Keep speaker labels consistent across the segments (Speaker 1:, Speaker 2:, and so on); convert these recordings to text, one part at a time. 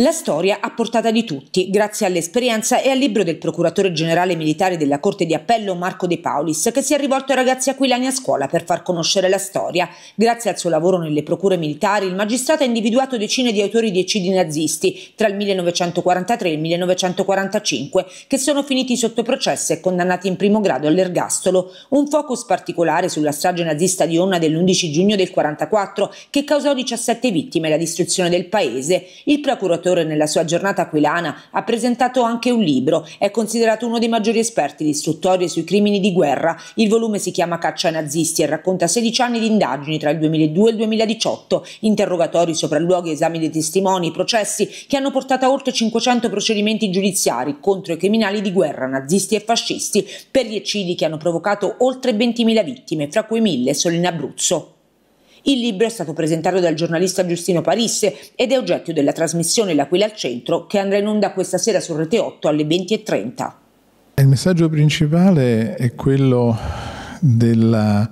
Speaker 1: La storia a portata di tutti, grazie all'esperienza e al libro del procuratore generale militare della Corte di Appello Marco De Paulis, che si è rivolto ai ragazzi aquilani a scuola per far conoscere la storia. Grazie al suo lavoro nelle procure militari, il magistrato ha individuato decine di autori di eccidi nazisti tra il 1943 e il 1945, che sono finiti sotto processo e condannati in primo grado all'ergastolo. Un focus particolare sulla strage nazista di Onna dell'11 giugno del 1944, che causò 17 vittime e la distruzione del paese. Il procuratore autore nella sua giornata aquilana ha presentato anche un libro. È considerato uno dei maggiori esperti di istruttorie sui crimini di guerra. Il volume si chiama Caccia ai nazisti e racconta 16 anni di indagini tra il 2002 e il 2018, interrogatori, sopralluoghi, esami dei testimoni, processi che hanno portato a oltre 500 procedimenti giudiziari contro i criminali di guerra nazisti e fascisti per gli eccidi che hanno provocato oltre 20.000 vittime, fra cui 1.000 solo in Abruzzo. Il libro è stato presentato dal giornalista Giustino Parisse ed è oggetto della trasmissione L'Aquila al Centro che andrà in onda questa sera su Rete 8 alle 20.30.
Speaker 2: Il messaggio principale è quello della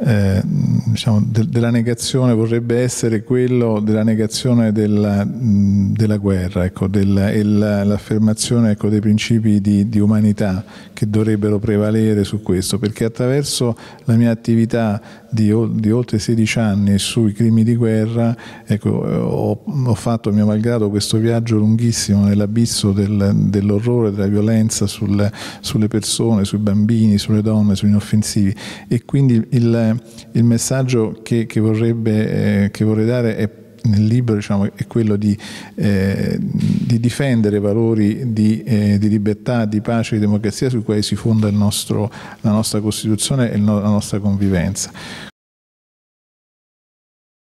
Speaker 2: eh, diciamo, de- della negazione vorrebbe essere quello della negazione della, mh, della guerra ecco, del, e l'affermazione ecco, dei principi di, di, umanità che dovrebbero prevalere su questo, perché attraverso la mia attività di, di oltre 16 anni sui crimini di guerra ecco, ho, ho, fatto mio malgrado questo viaggio lunghissimo nell'abisso del, dell'orrore, della violenza sul, sulle persone, sui bambini, sulle donne, sugli inoffensivi e quindi il il, messaggio che, che, vorrebbe, eh, che vorrei dare è nel libro diciamo, è quello di, eh, di difendere valori di, eh, di, libertà, di pace, di democrazia su cui si fonda nostro, la nostra Costituzione e la nostra convivenza.